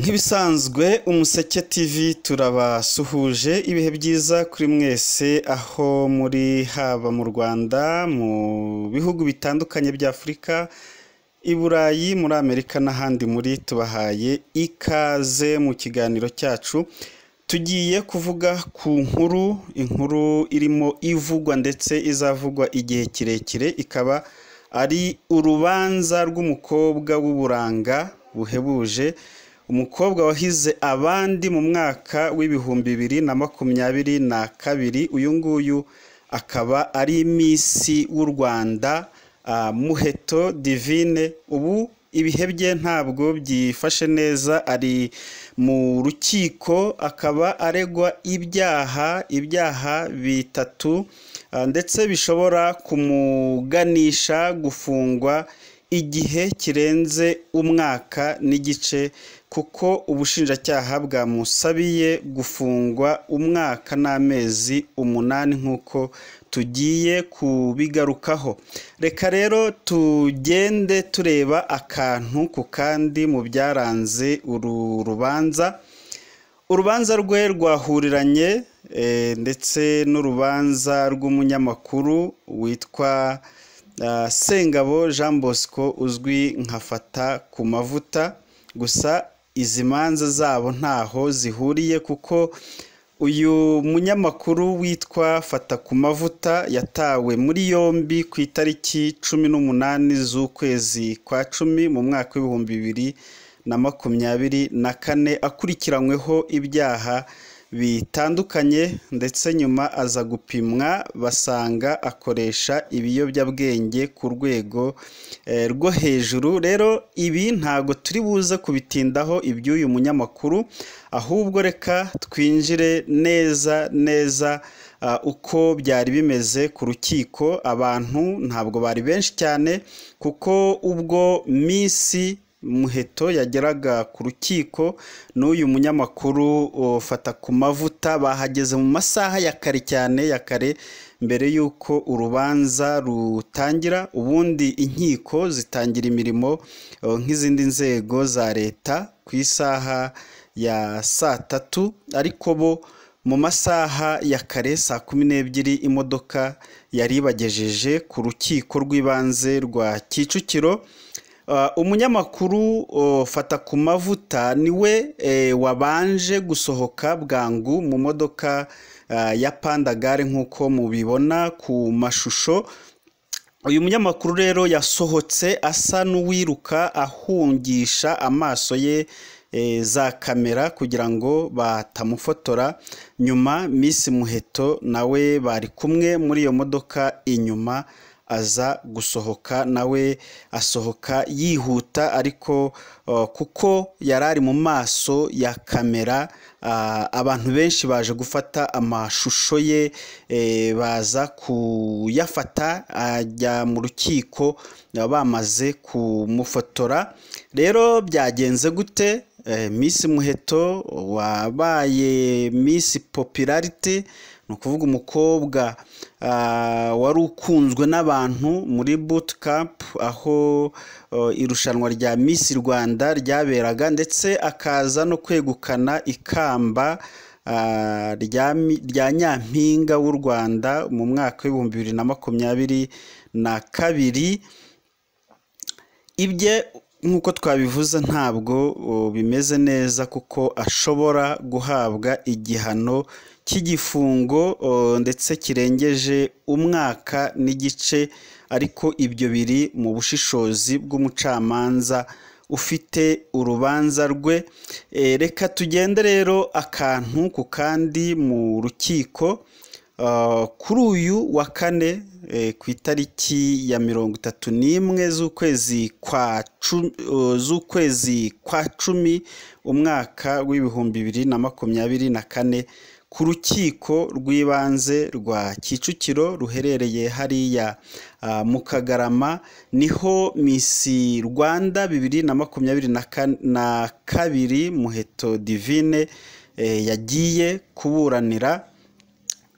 nk'ibisanzwe umuseke tv turabasuhuje ibihe byiza kuri mwese aho muri haba mu rwanda mu bihugu bitandukanye bya afurika i burayi muri amerika n'ahandi muri tubahaye ikaze mu kiganiro cyacu tugiye kuvuga ku nkuru inkuru irimo ivugwa ndetse izavugwa igihe kirekire ikaba ari urubanza rw'umukobwa w'uburanga buhebuje umukobwa wahize abandi mu mwaka w'ibihumbi bibiri na makumyabiri na kabiri uyu nguyu akaba ari misi w'u rwanda ah, muheto divine ubu ibihe bye ntabwo byifashe neza ari mu rukiko akaba aregwa ibyaha ibyaha bitatu ah, ndetse bishobora kumuganisha gufungwa igihe kirenze umwaka n'igice kuko ubushinjacyaha bwamusabiye gufungwa umwaka n'amezi umunani nk'uko tugiye kubigarukaho reka rero tugende tureba akantu ku kandi mu byaranze uru rubanza urubanza rwe rwahuriranye eh, ndetse n'urubanza rw'umunyamakuru witwa Ah, sengabo jean bosco uzwi nka fata ku mavuta gusa izi manza zabo ntaho zihuriye kuko uyu munyamakuru witwa fata ku mavuta yatawe muri yombi ku itariki cumi n'umunani z'ukwezi kwa cumi mu mwaka w'ibihumbi bibiri na makumyabiri na kane akurikiranyweho ibyaha bitandukanye ndetse nyuma aza gupimwa basanga akoresha ibiyobyabwenge ku rwego eh, rwo hejuru rero ibi ntago turi buze kubitindaho iby'uyu munyamakuru ahubwo reka twinjire neza neza eh, uko byari bimeze ku rukiko abantu ntabwo bari benshi cyane kuko ubwo minsi muheto yageraga ku rukiko n'uyu munyamakuru fata ku mavuta bahageze mu masaha ya kare cyane ya kare mbere y'uko urubanza rutangira ubundi inkiko zitangira imirimo nk'izindi nzego za leta ku isaha ya saa tatu ariko bo mu masaha ya kare saa kumi n'ebyiri imodoka yari ibagejeje ku rukiko rw'ibanze rwa kicukiro Uh, umunyamakuru uh, fata ku mavuta ni we uh, wabanje gusohoka bwangu mu modoka ya panda pandagare nk'uko mubibona ku mashusho uyu munyamakuru rero yasohotse asa n'uwiruka ahungisha amaso ye za kamera kugira ngo batamufotora nyuma Miss muheto nawe bari kumwe muri iyo modoka inyuma aza gusohoka nawe asohoka yihuta ariko uh, kuko yari ari mu maso ya kamera uh, abantu benshi baje gufata amashusho ye eh, baza kuyafata ajya mu rukiko bamaze kumufotora rero byagenze gute eh, Miss Muheto wabaye Miss Popularity ni ukuvuga umukobwa ah, wari ukunzwe n'abantu muri bootcamp aho oh, irushanwa rya Miss rwanda ryaberaga ndetse akaza no kwegukana ikamba ah, rya nyampinga w'u rwanda mu mwaka w'ibihumbi bibiri na makumyabiri na kabiri ibye nk'uko twabivuze ntabwo oh, bimeze neza kuko ashobora guhabwa igihano cy'igifungo ndetse kirengeje umwaka n'igice ariko ibyo biri mu bushishozi bw'umucamanza ufite urubanza rwe e, reka tugende rero akantu ku kandi mu rukiko kuri uyu wa kane e, ku itariki ya mirongo itatu n'imwe z'ukwezi kwa zukwezi kwa cumi umwaka w'ibihumbi bibiri na makumyabiri na kane ku rukiko rw'ibanze rwa kicukiro ruherereye hariya mu kagarama niho misi rwanda bibiri na makumyabiri na kabiri muheto divine e, yagiye kuburanira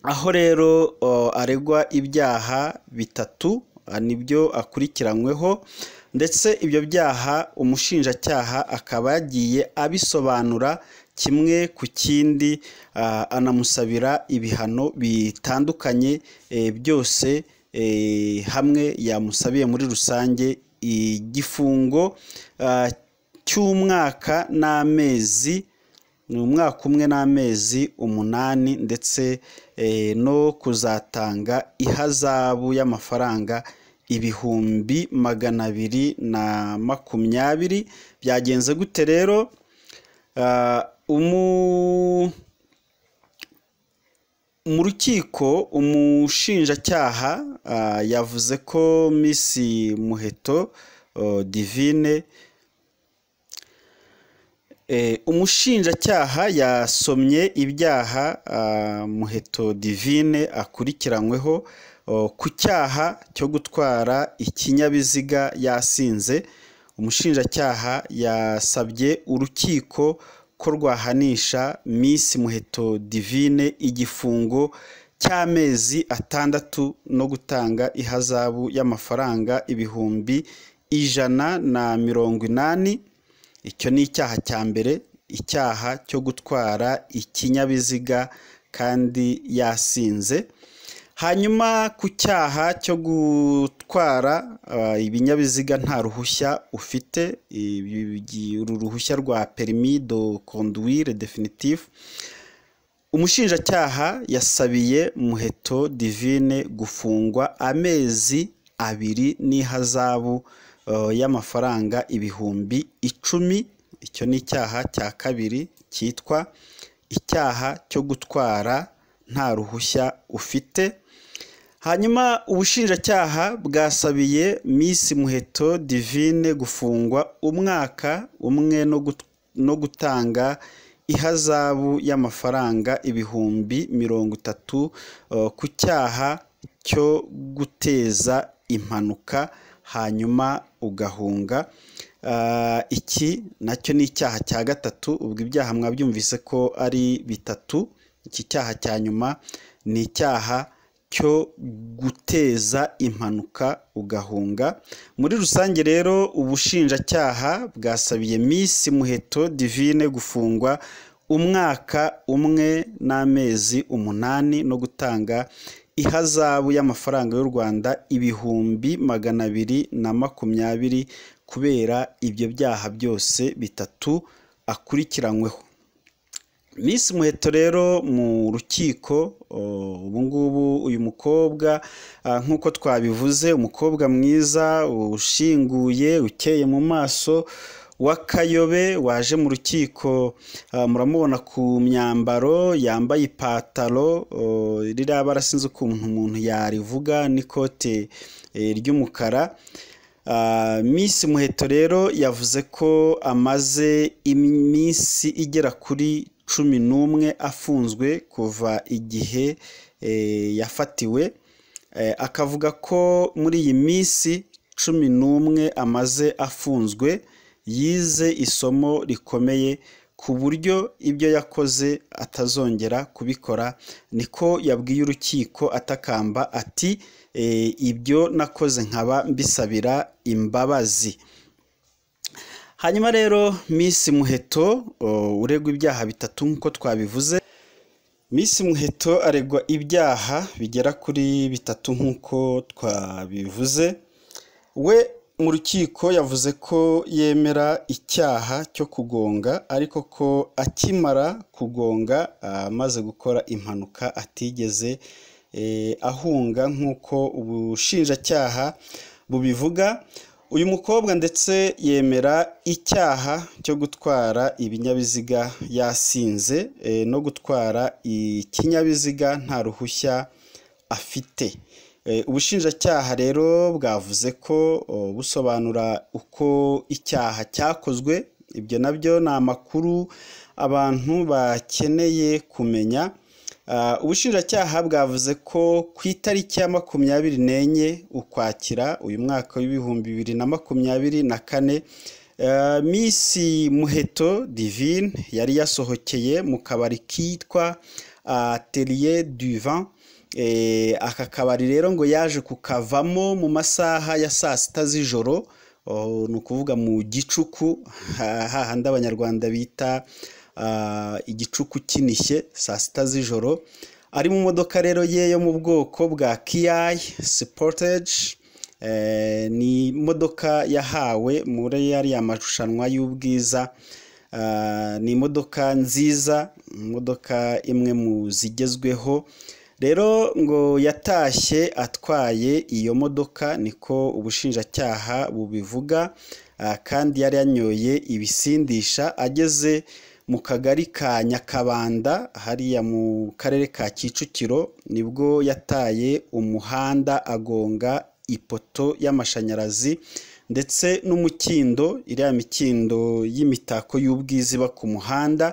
aho rero aregwa ibyaha bitatu nibyo akurikiranyweho ndetse ibyo byaha umushinjacyaha akaba yagiye abisobanura kimwe ku kindi anamusabira ibihano bitandukanye e, byose e, hamwe yamusabiye muri rusange igifungo cy'umwaka n'amezi ni umwaka umwe n'amezi umunani ndetse e, no kuzatanga ihazabu y'amafaranga ibihumbi magana abiri na makumyabiri byagenze gute rero mu rukiko umushinjacyaha ah, yavuze ko Miss muheto oh, divine eh, umushinjacyaha yasomye ibyaha ah, muheto divine akurikiranyweho oh, ku cyaha cyo gutwara ikinyabiziga yasinze umushinjacyaha yasabye urukiko ko rwahanisha misi muheto divine igifungo cy'amezi atandatu no gutanga ihazabu y'amafaranga ibihumbi ijana na mirongo inani icyo ni icyaha cya mbere icyaha cyo gutwara ikinyabiziga kandi yasinze hanyuma ku cyaha cyo gutwara uh, ibinyabiziga nta ruhushya ufite uru ruhushya rwa perimi do konduwire definitive umushinjacyaha yasabiye muheto divine gufungwa amezi abiri n'ihazabu uh, y'amafaranga ibihumbi icumi icyo ni icyaha cya kabiri cyitwa icyaha cyo gutwara nta ruhushya ufite hanyuma ubushinjacyaha bwasabiye Miss muheto divine gufungwa umwaka umwe no gutanga ihazabu y'amafaranga ibihumbi mirongo itatu uh, ku cyaha cyo guteza impanuka hanyuma ugahunga uh, iki nacyo ni icyaha cya gatatu ubwo ibyaha mwabyumvise ko ari bitatu iki cyaha cya nyuma ni icyaha cyo guteza impanuka ugahunga muri rusange rero ubushinjacyaha bwasabiye Miss muheto divine gufungwa umwaka umwe n'amezi umunani no gutanga ihazabu y'amafaranga y'u Rwanda ibihumbi magana abiri na makumyabiri kubera ibyo byaha byose bitatu akurikiranyweho Miss Muheto rero mu rukiko ubu ngubu uyu mukobwa nk'uko twabivuze umukobwa mwiza ushinguye ukeye mu maso w'akayobe waje mu rukiko muramubona ku myambaro yambaye ipataro ririya bara sinzi ukuntu umuntu yarivuga n'ikote e, ry'umukara Miss Muheto rero yavuze ko amaze iminsi igera kuri cumi n'umwe afunzwe kuva igihe eh, yafatiwe eh, akavuga ko muri iyi minsi cumi n'umwe amaze afunzwe yize isomo rikomeye ku buryo ibyo yakoze atazongera kubikora niko yabwiye urukiko atakamba ati eh, ibyo nakoze nkaba mbisabira imbabazi hanyuma rero Miss muheto uregwa ibyaha bitatu nk'uko twabivuze Miss muheto aregwa ibyaha bigera kuri bitatu nk'uko twabivuze we mu rukiko yavuze ko yemera icyaha cyo kugonga ariko ko akimara kugonga amaze gukora impanuka atigeze eh, ahunga nk'uko ubushinjacyaha bubivuga uyu mukobwa ndetse yemera icyaha cyo gutwara ibinyabiziga yasinze e, no gutwara ikinyabiziga nta ruhushya afite e, ubushinjacyaha rero bwavuze ko busobanura uko icyaha cyakozwe ibyo nabyo ni amakuru abantu bakeneye kumenya Uh, ubushinjacyaha bwavuze ko ku itariki ya makumyabiri n'enye ukwakira uyu mwaka w'ibihumbi bibiri na makumyabiri na kane uh, Miss muheto divine yari yasohokeye mu kabari kitwa uh, ateriye duvan eh, aka kabari rero ngo yaje kukavamo mu masaha ya saa sita z'ijoro oh, ni ukuvuga mu gicuku hahandi abanyarwanda bita Uh, igicuku kinishye saa sita z'ijoro ari mu modoka rero ye yo mu bwoko bwa kiyayi sipoteji eh, ni imodoka yahawe muri yariya marushanwa y'ubwiza eh, ni imodoka nziza imodoka imwe mu zigezweho rero ngo yatashye atwaye iyo modoka niko ubushinjacyaha bubivuga eh, kandi yari yanyoye ibisindisha ageze mu kagari ka nyakabanda hariya mu karere ka kicukiro nibwo yataye umuhanda agonga ipoto y'amashanyarazi ndetse n'umukindo iriya mikindo y'imitako y'ubwiza iba ku muhanda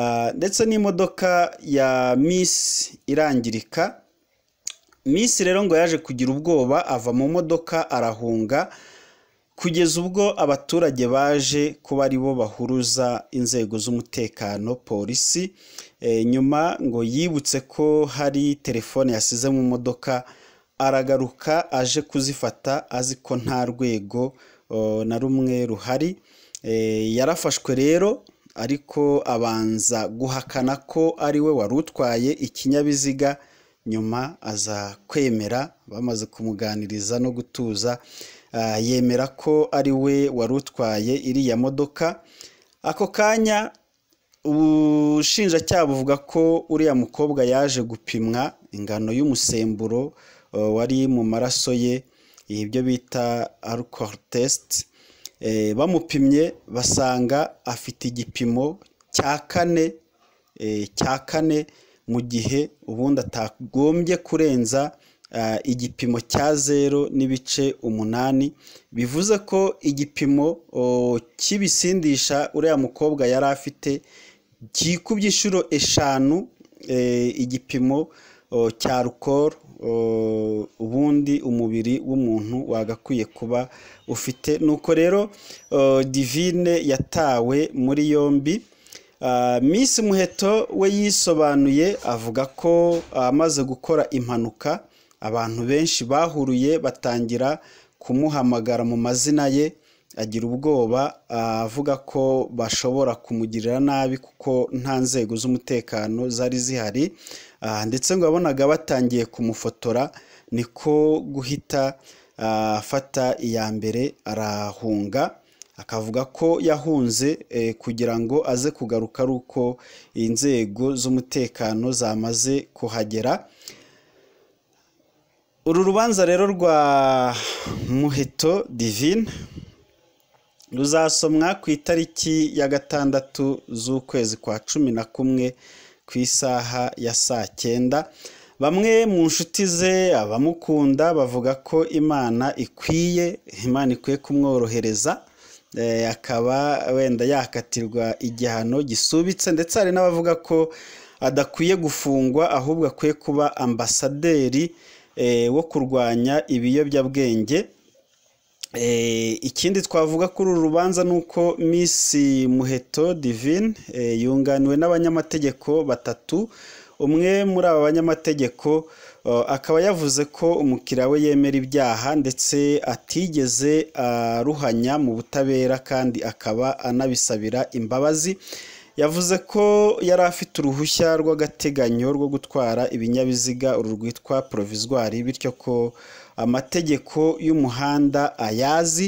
ah, ndetse n'imodoka ya misi irangirika misi rero ngo yaje kugira ubwoba ava mu modoka arahunga kugeza ubwo abaturage baje kuba ari bo bahuruza inzego z'umutekano polisi eh, nyuma ngo yibutse ko hari telefone yasize mu modoka aragaruka aje kuzifata azi ko nta rwego na rumwe ruhari eh, yarafashwe rero ariko abanza guhakana ko ari we wari utwaye ikinyabiziga nyuma aza kwemera bamaze kumuganiriza no gutuza Ah, yemera ko ari we wari utwaye iriya modoka ako kanya ubushinjacyaha buvuga ko uriya mukobwa yaje gupimwa ingano y'umusemburo ah, wari mu maraso ye ibyo bita alcohol test eh, bamupimye basanga afite igipimo cya kane eh, cya kane mu gihe ubundi atagombye kurenza Eh, igipimo cya zeru n'ibice umunani bivuze ko igipimo cy'ibisindisha uriya mukobwa yari afite cyikubye inshuro eshanu eh, igipimo cya rukoro ubundi umubiri w'umuntu wagakwiye kuba ufite nuko rero divine yatawe muri yombi eh, Miss muheto we yisobanuye avuga ko amaze gukora impanuka abantu benshi bahuruye batangira kumuhamagara mu mazina ye agira ubwoba avuga ko bashobora kumugirira nabi kuko nta nzego z'umutekano zari zihari ah, ndetse ngo yabonaga batangiye kumufotora niko guhita ah, afata iya mbere arahunga akavuga ko yahunze eh, kugira ngo aze kugaruka ari uko inzego z'umutekano zamaze kuhagera uru rubanza rero rwa muheto divine ruzasomwa ku itariki ya gatandatu z'ukwezi kwa cumi na kumwe ku isaha ya saa cyenda bamwe mu nshuti ze abamukunda bavuga ko imana ikwiye imana ikwiye kumworohereza eh, akaba wenda yakatirwa igihano gisubitse ndetse hari n'abavuga ko adakwiye gufungwa ahubwo akwiye kuba ambasaderi Eh, wo kurwanya ibiyobyabwenge eh, ikindi twavuga kuri uru rubanza ni uko misi muheto divine eh, yunganiwe n'abanyamategeko batatu umwe muri aba banyamategeko akaba yavuze ko umukiriya we yemera ibyaha ndetse atigeze aruhanya mu butabera kandi akaba anabisabira imbabazi yavuze ko yari afite uruhushya rw'agateganyo rwo gutwara ibinyabiziga uru rwitwa porovizwari bityo ko amategeko y'umuhanda ayazi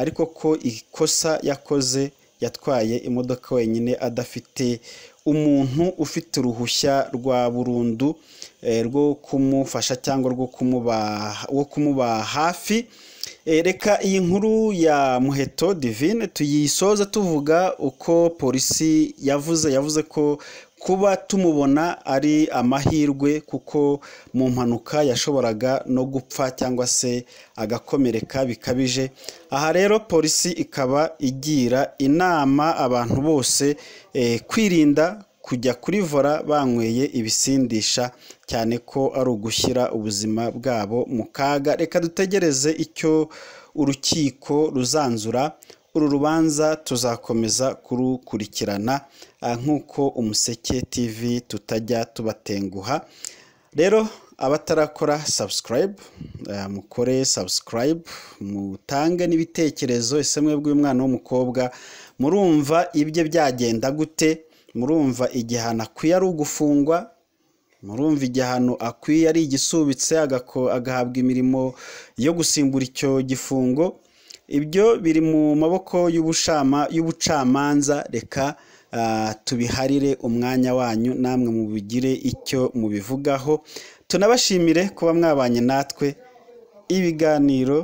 ariko ko ikosa yakoze yatwaye imodoka wenyine adafite umuntu ufite uruhushya rwa burundu eh, rwo kumufasha cyangwa rwo kumuba hafi Eh, reka iyi nkuru ya muheto divine tuyisoza tuvuga uko polisi yavuze yavuze ko kuba tumubona ari amahirwe kuko mu mpanuka yashoboraga no gupfa cyangwa se agakomereka bikabije aha rero polisi ikaba igira inama abantu bose eh, kwirinda kujya kuri vora banyweye ibisindisha cyane ko ari ugushyira ubuzima bwabo mu kaga reka dutegereze icyo urukiko ruzanzura uru rubanza tuzakomeza kurukurikirana ah, nk'uko umuseke tv tutajya tubatenguha rero abatarakora sabusikarayibu eh, mukore sabusikarayibu mutange n'ibitekerezo ese mwebwe w'umukobwa murumva ibye byagenda gute murumva igihano akwiye ari ugufungwa murumva igihano akwiye ari igisubitse agahabwa imirimo yo gusimbura icyo gifungo ibyo biri mu maboko y'ubucamanza reka ah, tubiharire umwanya wanyu namwe mubigire icyo mubivugaho tunabashimire kuba mwabanye natwe ibiganiro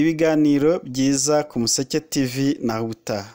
ibiganiro byiza ku museke tv naho ubutaha